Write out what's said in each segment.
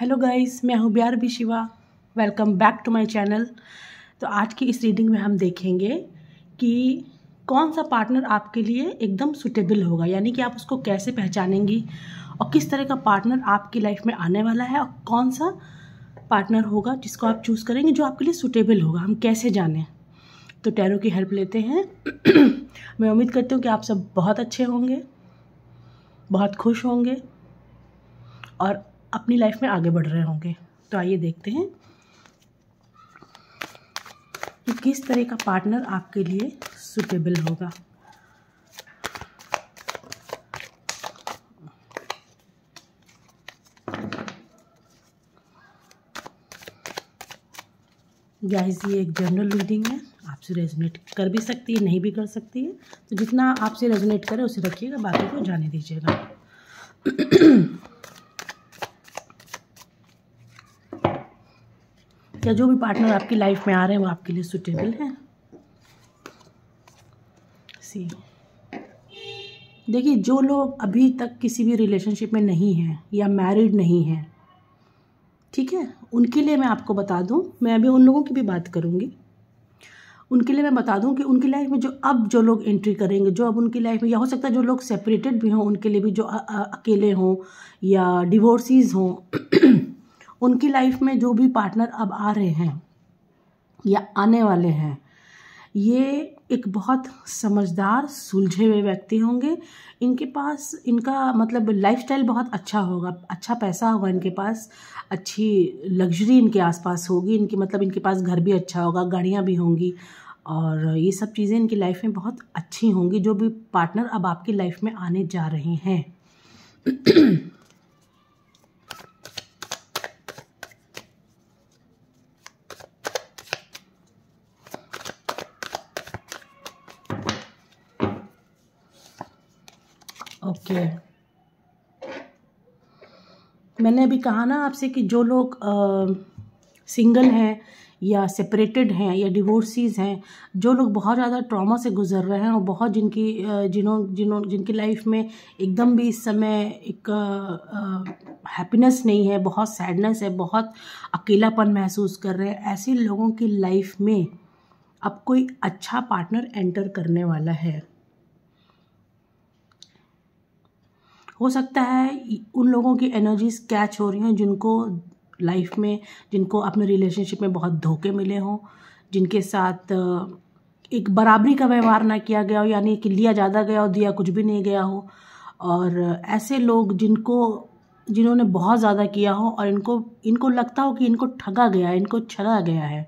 hello guys मैं हूँ बिहार भी Shiva welcome back to my channel तो आज की इस रीडिंग में हम देखेंगे कि कौन सा पार्टनर आपके लिए एकदम सुटेबल होगा यानी कि आप उसको कैसे पहचानेंगी और किस तरह का पार्टनर आपकी लाइफ में आने वाला है और कौन सा पार्टनर होगा जिसको आप चूज़ करेंगे जो आपके लिए सुटेबल होगा हम कैसे जाने तो टैरो की हेल्प लेते हैं मैं उम्मीद करती हूँ कि आप सब बहुत अच्छे होंगे बहुत खुश होंगे और अपनी लाइफ में आगे बढ़ रहे होंगे तो आइए देखते हैं कि किस तरह का पार्टनर आपके लिए सुटेबल होगा गाइस ये एक जनरल रीडिंग है आपसे रेजोनेट कर भी सकती है नहीं भी कर सकती है तो जितना आपसे रेजोनेट करे उसे रखिएगा बाकी को जाने दीजिएगा या जो भी पार्टनर आपकी लाइफ में आ रहे हैं वो आपके लिए सुटेबल हैं सी देखिए जो लोग अभी तक किसी भी रिलेशनशिप में नहीं हैं या मैरिड नहीं हैं ठीक है उनके लिए मैं आपको बता दूं मैं अभी उन लोगों की भी बात करूंगी उनके लिए मैं बता दूं कि उनकी लाइफ में जो अब जो लोग एंट्री करेंगे जो अब उनकी लाइफ में या हो सकता है जो लोग सेपरेटेड भी हों उनके लिए भी जो अकेले हों या डिवोर्सीज हों उनकी लाइफ में जो भी पार्टनर अब आ रहे हैं या आने वाले हैं ये एक बहुत समझदार सुलझे हुए व्यक्ति होंगे इनके पास इनका मतलब लाइफस्टाइल बहुत अच्छा होगा अच्छा पैसा होगा इनके पास अच्छी लग्जरी इनके आसपास होगी इनके मतलब इनके पास घर भी अच्छा होगा गाड़ियाँ भी होंगी और ये सब चीज़ें इनकी लाइफ में बहुत अच्छी होंगी जो भी पार्टनर अब आपकी लाइफ में आने जा रहे हैं देखिए मैंने अभी कहा ना आपसे कि जो लोग सिंगल हैं या सेपरेटेड हैं या डिवोर्सीज हैं जो लोग बहुत ज़्यादा ट्रॉमा से गुजर रहे हैं और बहुत जिनकी जिन्हों जिन्हों जिनकी लाइफ में एकदम भी इस समय एक हैप्पीनेस नहीं है बहुत सैडनेस है बहुत अकेलापन महसूस कर रहे हैं ऐसे लोगों की लाइफ में अब कोई अच्छा पार्टनर एंटर करने वाला है हो सकता है उन लोगों की एनर्जीज कैच हो रही हों जिनको लाइफ में जिनको अपने रिलेशनशिप में बहुत धोखे मिले हों जिनके साथ एक बराबरी का व्यवहार ना किया गया हो यानी कि लिया ज़्यादा गया हो दिया कुछ भी नहीं गया हो और ऐसे लोग जिनको जिन्होंने बहुत ज़्यादा किया हो और इनको इनको लगता हो कि इनको ठगा गया है इनको छला गया है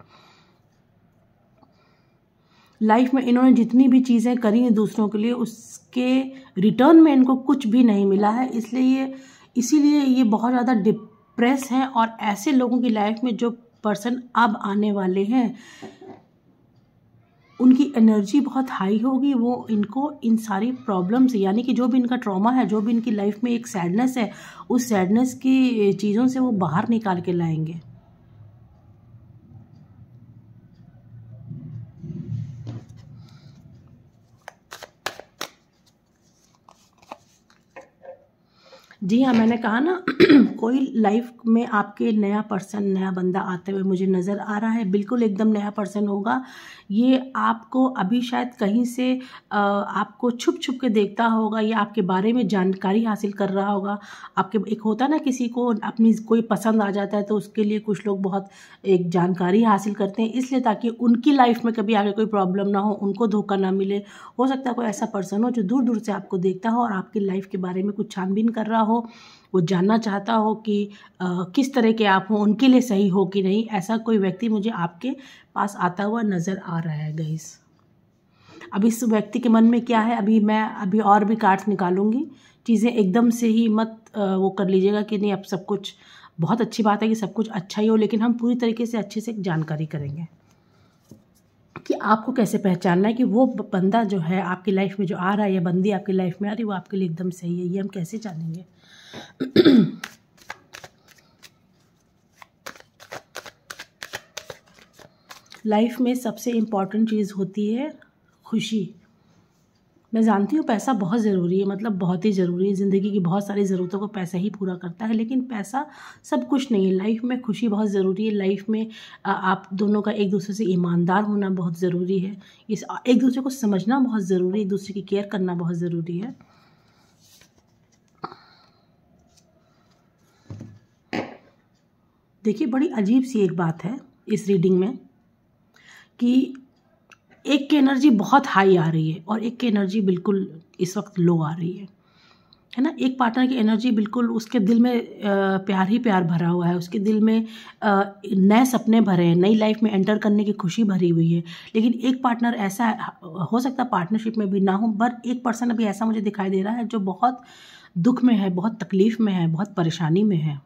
लाइफ में इन्होंने जितनी भी चीज़ें करी हैं दूसरों के लिए उसके रिटर्न में इनको कुछ भी नहीं मिला है इसलिए ये इसीलिए ये बहुत ज़्यादा डिप्रेस हैं और ऐसे लोगों की लाइफ में जो पर्सन अब आने वाले हैं उनकी एनर्जी बहुत हाई होगी वो इनको इन सारी प्रॉब्लम्स यानी कि जो भी इनका ट्रॉमा है जो भी इनकी लाइफ में एक सैडनेस है उस सैडनेस की चीज़ों से वो बाहर निकाल के लाएंगे जी हाँ मैंने कहा ना कोई लाइफ में आपके नया पर्सन नया बंदा आते हुए मुझे नज़र आ रहा है बिल्कुल एकदम नया पर्सन होगा ये आपको अभी शायद कहीं से आपको छुप छुप के देखता होगा या आपके बारे में जानकारी हासिल कर रहा होगा आपके एक होता ना किसी को अपनी कोई पसंद आ जाता है तो उसके लिए कुछ लोग बहुत एक जानकारी हासिल करते हैं इसलिए ताकि उनकी लाइफ में कभी आगे कोई प्रॉब्लम ना हो उनको धोखा ना मिले हो सकता है कोई ऐसा पर्सन हो जो दूर दूर से आपको देखता हो और आपकी लाइफ के बारे में कुछ छानबीन कर रहा हो हो वो जानना चाहता हो कि आ, किस तरह के आप हों उनके लिए सही हो कि नहीं ऐसा कोई व्यक्ति मुझे आपके पास आता हुआ नज़र आ रहा है गईस अब इस व्यक्ति के मन में क्या है अभी मैं अभी और भी कार्ड्स निकालूंगी चीज़ें एकदम से ही मत आ, वो कर लीजिएगा कि नहीं अब सब कुछ बहुत अच्छी बात है कि सब कुछ अच्छा ही हो लेकिन हम पूरी तरीके से अच्छे से जानकारी करेंगे कि आपको कैसे पहचानना है कि वो बंदा जो है आपकी लाइफ में जो आ रहा है या बंदी आपकी लाइफ में आ रही है वो आपके लिए एकदम सही है ये हम कैसे जानेंगे लाइफ में सबसे इम्पॉर्टेंट चीज़ होती है खुशी मैं जानती हूँ पैसा बहुत ज़रूरी है मतलब बहुत ही ज़रूरी है ज़िंदगी की बहुत सारी ज़रूरतों को पैसा ही पूरा करता है लेकिन पैसा सब कुछ नहीं है लाइफ में खुशी बहुत ज़रूरी है लाइफ में आप दोनों का एक दूसरे से ईमानदार होना बहुत ज़रूरी है इस एक दूसरे को समझना बहुत ज़रूरी है एक दूसरे की केयर करना बहुत ज़रूरी है देखिए बड़ी अजीब सी एक बात है इस रीडिंग में कि एक की एनर्जी बहुत हाई आ रही है और एक की एनर्जी बिल्कुल इस वक्त लो आ रही है है ना एक पार्टनर की एनर्जी बिल्कुल उसके दिल में प्यार ही प्यार भरा हुआ है उसके दिल में नए सपने भरे हैं नई लाइफ में एंटर करने की खुशी भरी हुई है लेकिन एक पार्टनर ऐसा हो सकता है पार्टनरशिप में भी ना हो पर एक पर्सन अभी ऐसा मुझे दिखाई दे रहा है जो बहुत दुख में है बहुत तकलीफ़ में है बहुत परेशानी में है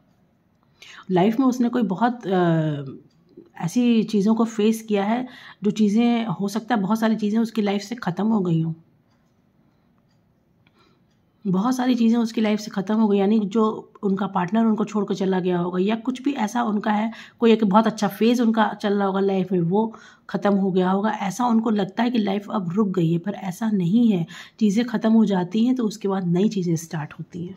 लाइफ में उसने कोई बहुत आ, ऐसी चीज़ों को फेस किया है जो चीज़ें हो सकता है बहुत सारी चीज़ें उसकी लाइफ से ख़त्म हो गई हों बहुत सारी चीज़ें उसकी लाइफ से ख़त्म हो गई यानी जो उनका पार्टनर उनको छोड़ कर चला गया होगा या कुछ भी ऐसा उनका है कोई एक बहुत अच्छा फेज़ उनका चल रहा होगा लाइफ में वो ख़त्म हो गया होगा ऐसा उनको लगता है कि लाइफ अब रुक गई है पर ऐसा नहीं है चीज़ें ख़त्म हो जाती हैं तो उसके बाद नई चीज़ें स्टार्ट होती हैं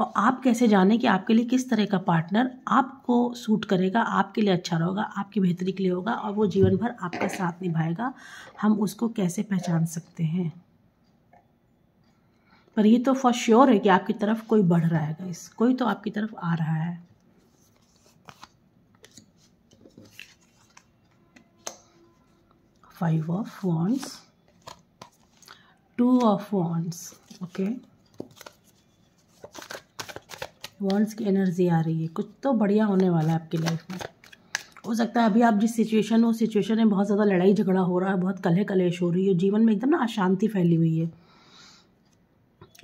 और आप कैसे जाने कि आपके लिए किस तरह का पार्टनर आपको सूट करेगा आपके लिए अच्छा रहेगा आपकी बेहतरी के लिए होगा और वो जीवन भर आपका साथ निभाएगा हम उसको कैसे पहचान सकते हैं पर ये तो फॉर श्योर है कि आपकी तरफ कोई बढ़ रहा है गाइस कोई तो आपकी तरफ आ रहा है five of wands two of wands okay wands की एनर्जी आ रही है कुछ तो बढ़िया होने वाला है आपकी लाइफ में हो सकता है अभी आप जिस सिचुएशन हो सिचुएशन में बहुत ज़्यादा लड़ाई झगड़ा हो रहा है बहुत कलह कलेश हो रही है जीवन में एकदम ना अशांति फैली हुई है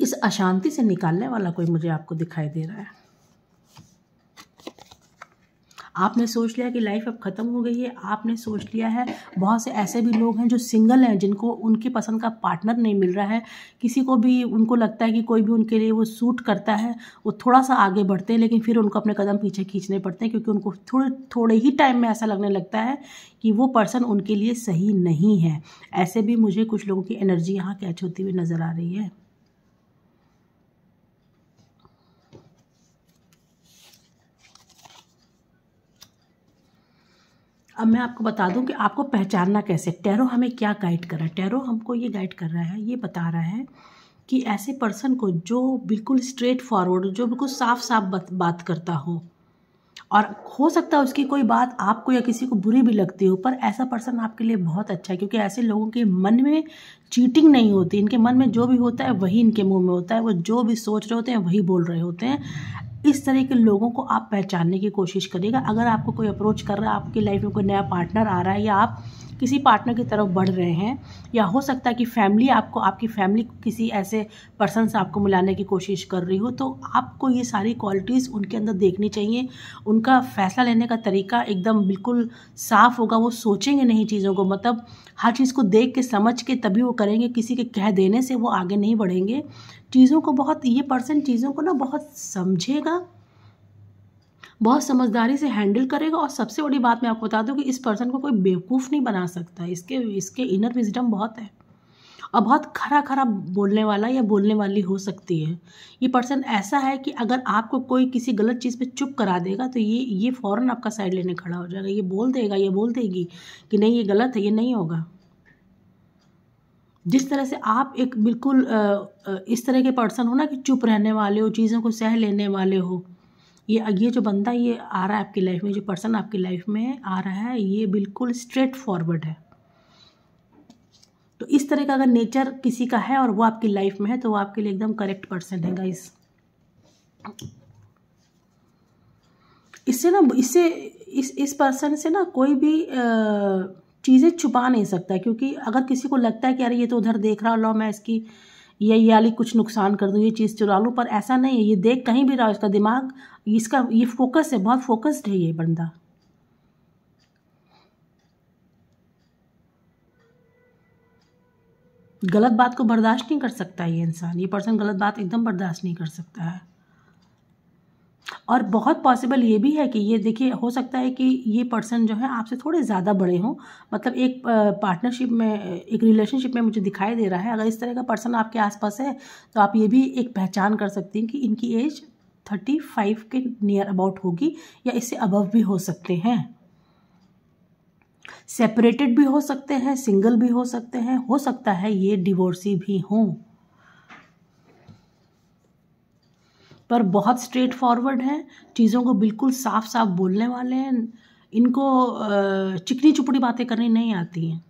इस अशांति से निकालने वाला कोई मुझे आपको दिखाई दे रहा है आपने सोच लिया कि लाइफ अब ख़त्म हो गई है आपने सोच लिया है बहुत से ऐसे भी लोग हैं जो सिंगल हैं जिनको उनके पसंद का पार्टनर नहीं मिल रहा है किसी को भी उनको लगता है कि कोई भी उनके लिए वो सूट करता है वो थोड़ा सा आगे बढ़ते हैं लेकिन फिर उनको अपने कदम पीछे खींचने पड़ते हैं क्योंकि उनको थोड़े थोड़े ही टाइम में ऐसा लगने लगता है कि वो पर्सन उनके लिए सही नहीं है ऐसे भी मुझे कुछ लोगों की एनर्जी यहाँ कैच होती हुई नज़र आ रही है अब मैं आपको बता दूं कि आपको पहचानना कैसे टैरो हमें क्या गाइड कर रहा है टैरो हमको ये गाइड कर रहा है ये बता रहा है कि ऐसे पर्सन को जो बिल्कुल स्ट्रेट फॉरवर्ड जो बिल्कुल साफ साफ बात करता हो और हो सकता है उसकी कोई बात आपको या किसी को बुरी भी लगती हो पर ऐसा पर्सन आपके लिए बहुत अच्छा है क्योंकि ऐसे लोगों के मन में चीटिंग नहीं होती इनके मन में जो भी होता है वही इनके मुंह में होता है वो जो भी सोच रहे होते हैं वही बोल रहे होते हैं इस तरह के लोगों को आप पहचानने की कोशिश करिएगा अगर आपको कोई अप्रोच कर रहा है आपकी लाइफ में कोई नया पार्टनर आ रहा है या आप किसी पार्टनर की तरफ बढ़ रहे हैं या हो सकता है कि फैमिली आपको आपकी फैमिली किसी ऐसे पर्सन से आपको मिलाने की कोशिश कर रही हो तो आपको ये सारी क्वालिटीज़ उनके अंदर देखनी चाहिए उनका फ़ैसला लेने का तरीका एकदम बिल्कुल साफ़ होगा वो सोचेंगे नहीं चीज़ों को मतलब हर चीज़ को देख के समझ के तभी वो करेंगे किसी के कह देने से वो आगे नहीं बढ़ेंगे चीज़ों को बहुत ये पर्सन चीज़ों को ना बहुत समझेगा बहुत समझदारी से हैंडल करेगा और सबसे बड़ी बात मैं आपको बता दूँ कि इस पर्सन को कोई बेवकूफ़ नहीं बना सकता इसके इसके इनर विजडम बहुत है और बहुत खरा खरा बोलने वाला या बोलने वाली हो सकती है ये पर्सन ऐसा है कि अगर आपको कोई किसी गलत चीज़ पे चुप करा देगा तो ये ये फ़ौरन आपका साइड लेने खड़ा हो जाएगा ये बोल देगा ये बोल देगी कि नहीं ये गलत है ये नहीं होगा जिस तरह से आप एक बिल्कुल इस तरह के पर्सन हो ना कि चुप रहने वाले हो चीज़ों को सह लेने वाले हो ये ये जो बंदा ये आ रहा है आपकी लाइफ में जो पर्सन आपकी लाइफ में आ रहा है ये बिल्कुल स्ट्रेट फॉरवर्ड है तो इस तरह का अगर नेचर किसी का है और वो आपकी लाइफ में है तो वो आपके लिए एकदम करेक्ट पर्सन है गाइस इससे ना इससे इस इस पर्सन से ना कोई भी चीज़ें छुपा नहीं सकता क्योंकि अगर किसी को लगता है कि अरे ये तो उधर देख रहा लो मैं इसकी ये ये वाली कुछ नुकसान कर दूँ ये चीज़ चुरा लूँ पर ऐसा नहीं है ये देख कहीं भी रहा इसका दिमाग इसका ये फोकस है बहुत फोकस्ड है ये बंदा गलत बात को बर्दाश्त नहीं कर सकता ये इंसान ये पर्सन गलत बात एकदम बर्दाश्त नहीं कर सकता है और बहुत पॉसिबल ये भी है कि ये देखिए हो सकता है कि ये पर्सन जो है आपसे थोड़े ज़्यादा बड़े हों मतलब एक पार्टनरशिप में एक रिलेशनशिप में मुझे दिखाई दे रहा है अगर इस तरह का पर्सन आपके आसपास है तो आप ये भी एक पहचान कर सकती हैं कि इनकी एज थर्टी फाइव के नियर अबाउट होगी या इससे अबव भी हो सकते हैं सेपरेटेड भी हो सकते हैं सिंगल भी हो सकते हैं हो सकता है ये डिवोर्सी भी हो पर बहुत स्ट्रेट फॉरवर्ड हैं चीज़ों को बिल्कुल साफ साफ बोलने वाले हैं इनको चिकनी चुपड़ी बातें करनी नहीं आती हैं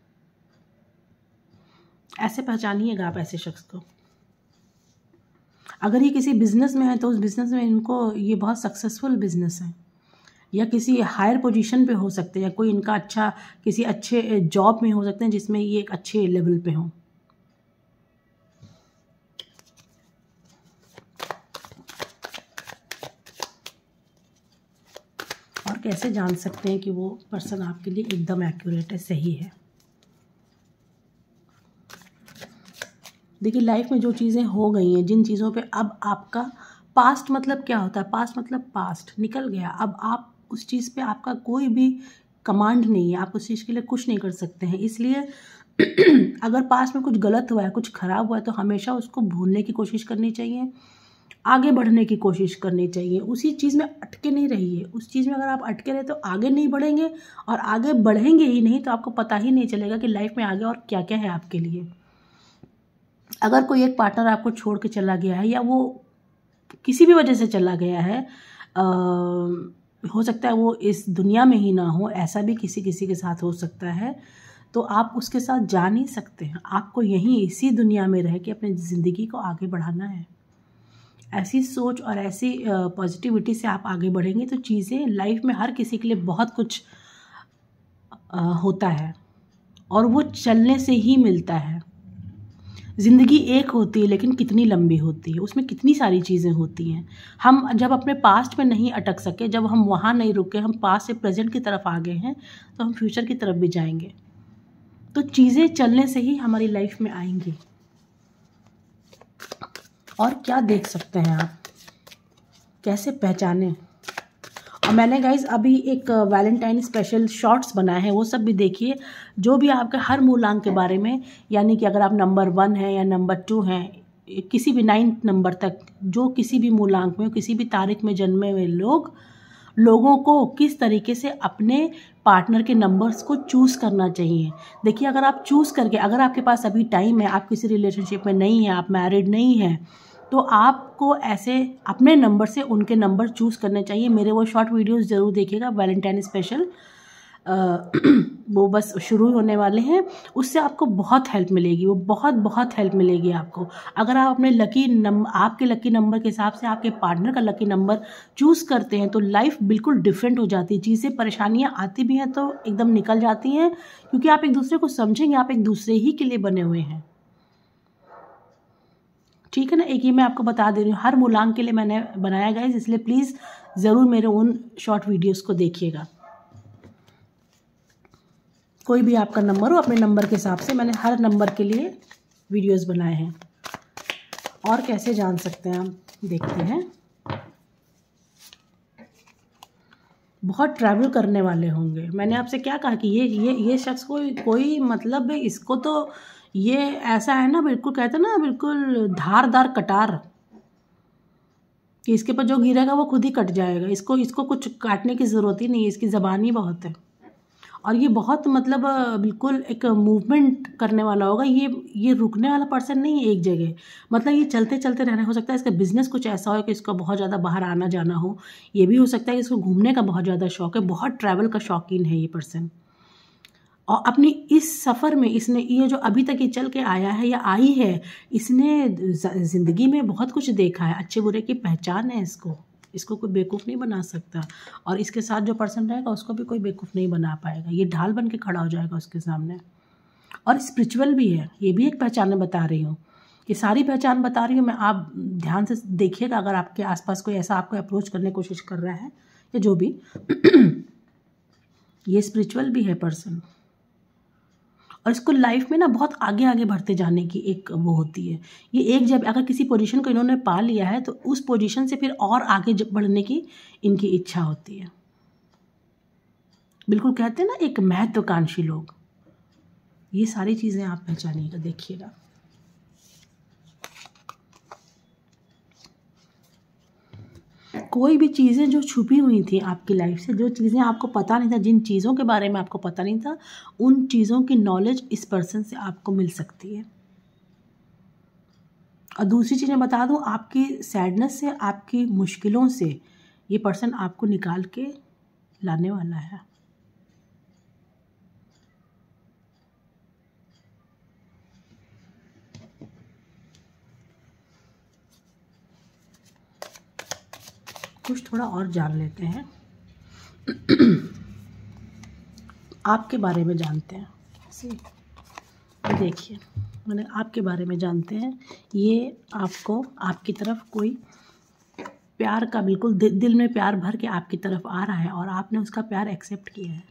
ऐसे पहचानिएगा आप ऐसे शख्स को अगर ये किसी बिज़नेस में है तो उस बिज़नेस में इनको ये बहुत सक्सेसफुल बिज़नेस है या किसी हायर पोजीशन पे हो सकते हैं या कोई इनका अच्छा किसी अच्छे जॉब में हो सकते हैं जिसमें ये एक अच्छे लेवल पे हों और कैसे जान सकते हैं कि वो पर्सन आपके लिए एकदम एक्यूरेट है सही है देखिए लाइफ में जो चीज़ें हो गई हैं जिन चीज़ों पे अब आपका पास्ट मतलब क्या होता है पास्ट मतलब पास्ट निकल गया अब आप उस चीज़ पे आपका कोई भी कमांड नहीं है आप उस चीज़ के लिए कुछ नहीं कर सकते हैं इसलिए अगर पास्ट में कुछ गलत हुआ है कुछ ख़राब हुआ है तो हमेशा उसको भूलने की कोशिश करनी चाहिए आगे बढ़ने की कोशिश करनी चाहिए उसी चीज़ में अटके नहीं रहिए उस चीज़ में अगर आप अटके रहे तो आगे नहीं बढ़ेंगे और आगे बढ़ेंगे ही नहीं तो आपको पता ही नहीं चलेगा कि लाइफ में आगे और क्या क्या है आपके लिए अगर कोई एक पार्टनर आपको छोड़ के चला गया है या वो किसी भी वजह से चला गया है आ, हो सकता है वो इस दुनिया में ही ना हो ऐसा भी किसी किसी के साथ हो सकता है तो आप उसके साथ जा नहीं सकते हैं आपको यहीं इसी दुनिया में रह के अपनी ज़िंदगी को आगे बढ़ाना है ऐसी सोच और ऐसी पॉजिटिविटी से आप आगे बढ़ेंगे तो चीज़ें लाइफ में हर किसी के लिए बहुत कुछ होता है और वो चलने से ही मिलता है ज़िंदगी एक होती है लेकिन कितनी लंबी होती है उसमें कितनी सारी चीज़ें होती हैं हम जब अपने पास्ट में नहीं अटक सके जब हम वहाँ नहीं रुके हम पास्ट से प्रेजेंट की तरफ आ गए हैं तो हम फ्यूचर की तरफ भी जाएंगे तो चीज़ें चलने से ही हमारी लाइफ में आएंगी और क्या देख सकते हैं आप कैसे पहचानें और मैंने गाइज अभी एक वैलेंटाइन स्पेशल शॉर्ट्स बनाए हैं वो सब भी देखिए जो भी आपके हर मूलांक के बारे में यानी कि अगर आप नंबर वन हैं या नंबर टू हैं किसी भी नाइन्थ नंबर तक जो किसी भी मूलांक में किसी भी तारीख में जन्मे हुए लोग लोगों को किस तरीके से अपने पार्टनर के नंबर्स को चूज़ करना चाहिए देखिए अगर आप चूज़ करके अगर आपके पास अभी टाइम है आप किसी रिलेशनशिप में नहीं हैं आप मैरिड नहीं हैं तो आपको ऐसे अपने नंबर से उनके नंबर चूज़ करने चाहिए मेरे वो शॉर्ट वीडियोस ज़रूर देखिएगा वैलेंटाइन स्पेशल वो बस शुरू होने वाले हैं उससे आपको बहुत हेल्प मिलेगी वो बहुत बहुत हेल्प मिलेगी आपको अगर आप अपने लकी नंब आपके लकी नंबर के हिसाब से आपके पार्टनर का लकी नंबर चूज़ करते हैं तो लाइफ बिल्कुल डिफरेंट हो जाती है चीज़ें परेशानियाँ आती भी हैं तो एकदम निकल जाती हैं क्योंकि आप एक दूसरे को समझेंगे आप एक दूसरे ही के लिए बने हुए हैं ठीक है ना एक ही मैं आपको बता दे रही हूँ हर मूलांक के लिए मैंने बनाया गया इसलिए प्लीज़ ज़रूर मेरे उन शॉर्ट वीडियोज़ को देखिएगा कोई भी आपका नंबर हो अपने नंबर के हिसाब से मैंने हर नंबर के लिए वीडियोस बनाए हैं और कैसे जान सकते हैं हम देखते हैं बहुत ट्रैवल करने वाले होंगे मैंने आपसे क्या कहा कि ये ये ये शख्स कोई कोई मतलब इसको तो ये ऐसा है ना बिल्कुल कहते हैं ना बिल्कुल धारदार कटार कि इसके ऊपर जो गिरेगा वो खुद ही कट जाएगा इसको इसको कुछ काटने की ज़रूरत ही नहीं है इसकी ज़बान ही बहुत है और ये बहुत मतलब बिल्कुल एक मूवमेंट करने वाला होगा ये ये रुकने वाला पर्सन नहीं है एक जगह मतलब ये चलते चलते रहना हो सकता है इसका बिज़नेस कुछ ऐसा हो कि इसको बहुत ज़्यादा बाहर आना जाना हो ये भी हो सकता है कि इसको घूमने का बहुत ज़्यादा शौक है बहुत ट्रैवल का शौकीन है ये पर्सन और अपनी इस सफ़र में इसने ये जो अभी तक ये चल के आया है या आई है इसने ज़िंदगी में बहुत कुछ देखा है अच्छे बुरे की पहचान है इसको इसको कोई बेवकूफ़ नहीं बना सकता और इसके साथ जो पर्सन रहेगा उसको भी कोई बेवकूफ़ नहीं बना पाएगा ये ढाल बन के खड़ा हो जाएगा उसके सामने और स्पिरिचुअल भी है ये भी एक पहचान बता रही हूँ ये सारी पहचान बता रही हूँ मैं आप ध्यान से देखिएगा अगर आपके आसपास कोई ऐसा आपको अप्रोच करने की कोशिश कर रहा है या जो भी ये स्पिरिचुअल भी है पर्सन और इसको लाइफ में ना बहुत आगे आगे बढ़ते जाने की एक वो होती है ये एक जब अगर किसी पोजीशन को इन्होंने पा लिया है तो उस पोजीशन से फिर और आगे बढ़ने की इनकी इच्छा होती है बिल्कुल कहते हैं ना एक महत्वाकांक्षी लोग ये सारी चीज़ें आप पहचानिएगा देखिएगा कोई भी चीज़ें जो छुपी हुई थी आपकी लाइफ से जो चीज़ें आपको पता नहीं था जिन चीज़ों के बारे में आपको पता नहीं था उन चीज़ों की नॉलेज इस पर्सन से आपको मिल सकती है और दूसरी चीज़ मैं बता दूँ आपकी सैडनेस से आपकी मुश्किलों से ये पर्सन आपको निकाल के लाने वाला है कुछ थोड़ा और जान लेते हैं आपके बारे में जानते हैं देखिए मैंने आपके बारे में जानते हैं ये आपको आपकी तरफ कोई प्यार का बिल्कुल दि, दिल में प्यार भर के आपकी तरफ आ रहा है और आपने उसका प्यार एक्सेप्ट किया है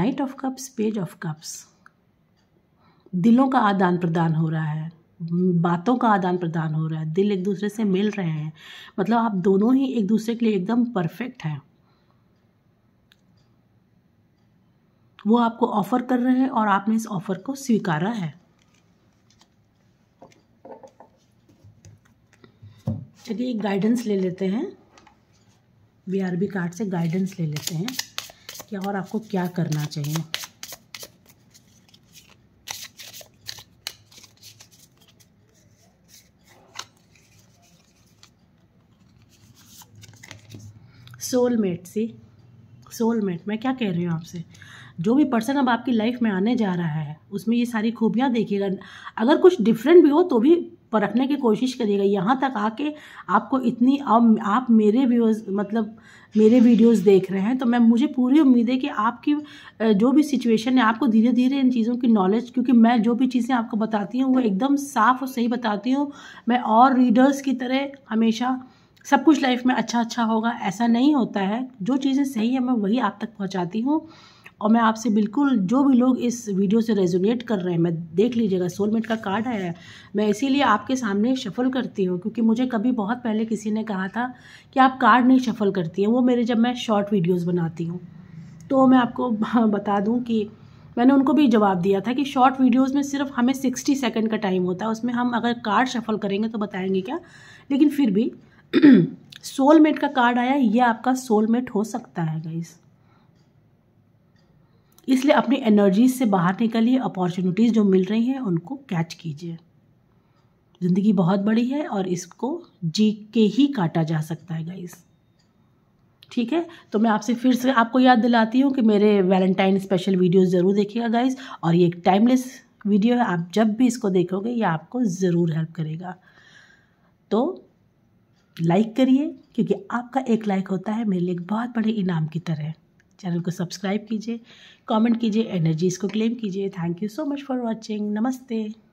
knight of cups page of cups दिलों का आदान प्रदान हो रहा है बातों का आदान प्रदान हो रहा है दिल एक दूसरे से मिल रहे हैं मतलब आप दोनों ही एक दूसरे के लिए एकदम परफेक्ट हैं वो आपको ऑफ़र कर रहे हैं और आपने इस ऑफ़र को स्वीकारा है चलिए एक गाइडेंस ले लेते हैं बी कार्ड से गाइडेंस ले लेते हैं कि और आपको क्या करना चाहिए सोलमेट सी सोलमेट मैं क्या कह रही हूँ आपसे जो भी पर्सन अब आपकी लाइफ में आने जा रहा है उसमें ये सारी खूबियाँ देखिएगा अगर कुछ डिफरेंट भी हो तो भी परखने की कोशिश करिएगा यहाँ तक आके आपको इतनी अब आप मेरे व्यूज मतलब मेरे वीडियोस देख रहे हैं तो मैं मुझे पूरी उम्मीद है कि आपकी जो भी सिचुएशन है आपको धीरे धीरे इन चीज़ों की नॉलेज क्योंकि मैं जो भी चीज़ें आपको बताती हूँ वो एकदम साफ और सही बताती हूँ मैं और रीडर्स की तरह हमेशा सब कुछ लाइफ में अच्छा अच्छा होगा ऐसा नहीं होता है जो चीज़ें सही है मैं वही आप तक पहुँचाती हूँ और मैं आपसे बिल्कुल जो भी लोग इस वीडियो से रेजोनेट कर रहे हैं मैं देख लीजिएगा सोलमेट का कार्ड आया है मैं इसीलिए आपके सामने शफल करती हूँ क्योंकि मुझे कभी बहुत पहले किसी ने कहा था कि आप कार्ड नहीं शफल करती हैं वो मेरे जब मैं शॉर्ट वीडियोज़ बनाती हूँ तो मैं आपको बता दूँ कि मैंने उनको भी जवाब दिया था कि शॉर्ट वीडियोस में सिर्फ हमें सिक्सटी सेकंड का टाइम होता है उसमें हम अगर कार्ड शफल करेंगे तो बताएंगे क्या लेकिन फिर भी सोलमेट का कार्ड आया ये आपका सोलमेट हो सकता है गाइस इसलिए अपनी एनर्जीज से बाहर निकलिए अपॉर्चुनिटीज़ जो मिल रही हैं उनको कैच कीजिए ज़िंदगी बहुत बड़ी है और इसको जी के ही काटा जा सकता है गाइस ठीक है तो मैं आपसे फिर से आपको याद दिलाती हूँ कि मेरे वैलेंटाइन स्पेशल वीडियो ज़रूर देखिएगा गाइस और ये एक टाइमलेस वीडियो है आप जब भी इसको देखोगे ये आपको ज़रूर हेल्प करेगा तो लाइक करिए क्योंकि आपका एक लाइक होता है मेरे लिए एक बहुत बड़े इनाम की तरह चैनल को सब्सक्राइब कीजिए कमेंट कीजिए एनर्जीज़ को क्लेम कीजिए thank you so much for watching नमस्ते